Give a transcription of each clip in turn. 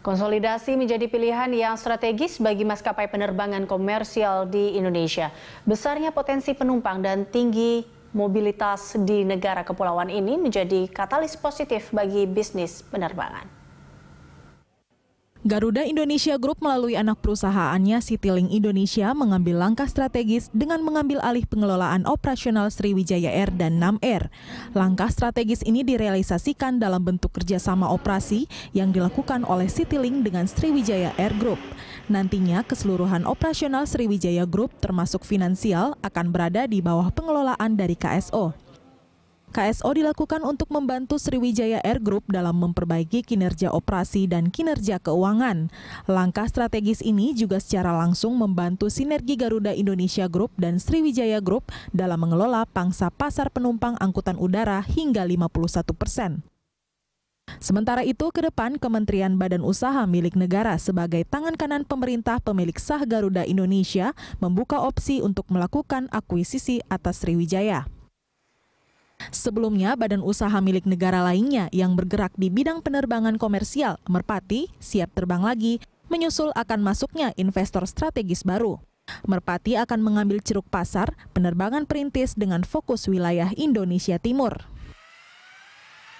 Konsolidasi menjadi pilihan yang strategis bagi maskapai penerbangan komersial di Indonesia. Besarnya potensi penumpang dan tinggi mobilitas di negara kepulauan ini menjadi katalis positif bagi bisnis penerbangan. Garuda Indonesia Group melalui anak perusahaannya Citilink Indonesia mengambil langkah strategis dengan mengambil alih pengelolaan operasional Sriwijaya Air dan Nam Air. Langkah strategis ini direalisasikan dalam bentuk kerjasama operasi yang dilakukan oleh Citilink dengan Sriwijaya Air Group. Nantinya keseluruhan operasional Sriwijaya Group termasuk finansial akan berada di bawah pengelolaan dari KSO. KSO dilakukan untuk membantu Sriwijaya Air Group dalam memperbaiki kinerja operasi dan kinerja keuangan. Langkah strategis ini juga secara langsung membantu sinergi Garuda Indonesia Group dan Sriwijaya Group dalam mengelola pangsa pasar penumpang angkutan udara hingga 51 persen. Sementara itu, ke depan Kementerian Badan Usaha milik negara sebagai tangan kanan pemerintah pemilik sah Garuda Indonesia membuka opsi untuk melakukan akuisisi atas Sriwijaya. Sebelumnya, badan usaha milik negara lainnya yang bergerak di bidang penerbangan komersial, Merpati, siap terbang lagi, menyusul akan masuknya investor strategis baru. Merpati akan mengambil ceruk pasar penerbangan perintis dengan fokus wilayah Indonesia Timur.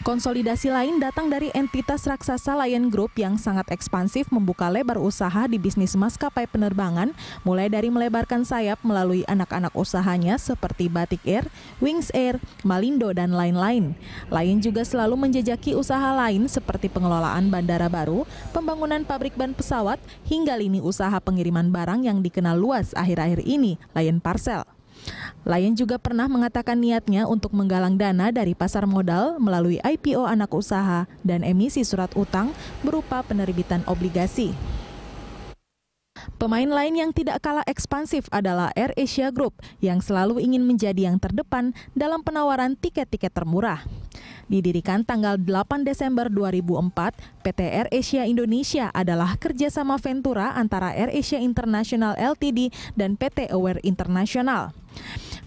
Konsolidasi lain datang dari entitas raksasa Lion Group yang sangat ekspansif membuka lebar usaha di bisnis maskapai penerbangan, mulai dari melebarkan sayap melalui anak-anak usahanya seperti Batik Air, Wings Air, Malindo, dan lain-lain. Lion juga selalu menjejaki usaha lain seperti pengelolaan bandara baru, pembangunan pabrik ban pesawat, hingga lini usaha pengiriman barang yang dikenal luas akhir-akhir ini, Lion Parcel. Lion juga pernah mengatakan niatnya untuk menggalang dana dari pasar modal melalui IPO anak usaha dan emisi surat utang berupa penerbitan obligasi. Pemain lain yang tidak kalah ekspansif adalah Air Asia Group yang selalu ingin menjadi yang terdepan dalam penawaran tiket-tiket termurah. Didirikan tanggal 8 Desember 2004, PT Air Asia Indonesia adalah kerjasama Ventura antara Air Asia International Ltd dan PT Aware International.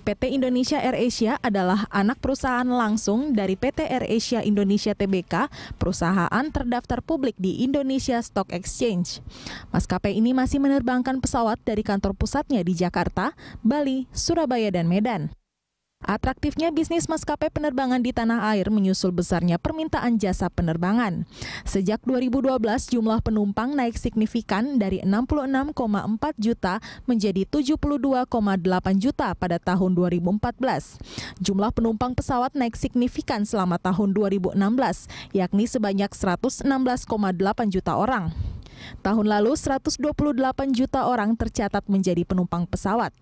PT Indonesia Air Asia adalah anak perusahaan langsung dari PT Air Asia Indonesia Tbk, perusahaan terdaftar publik di Indonesia Stock Exchange. Maskapai ini masih menerbangkan pesawat dari kantor pusatnya di Jakarta, Bali, Surabaya, dan Medan. Atraktifnya bisnis maskapai penerbangan di tanah air menyusul besarnya permintaan jasa penerbangan. Sejak 2012, jumlah penumpang naik signifikan dari 66,4 juta menjadi 72,8 juta pada tahun 2014. Jumlah penumpang pesawat naik signifikan selama tahun 2016, yakni sebanyak 116,8 juta orang. Tahun lalu, 128 juta orang tercatat menjadi penumpang pesawat.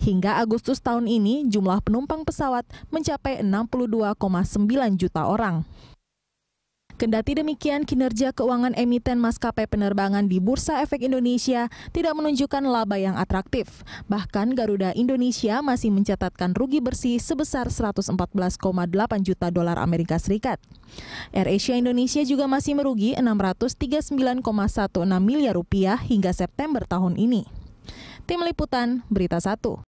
Hingga Agustus tahun ini, jumlah penumpang pesawat mencapai 62,9 juta orang. Kendati demikian, kinerja keuangan emiten maskapai penerbangan di Bursa Efek Indonesia tidak menunjukkan laba yang atraktif. Bahkan Garuda Indonesia masih mencatatkan rugi bersih sebesar 114,8 juta dolar Amerika Serikat. AirAsia Indonesia juga masih merugi 639,16 miliar rupiah hingga September tahun ini. Tim Liputan Berita 1.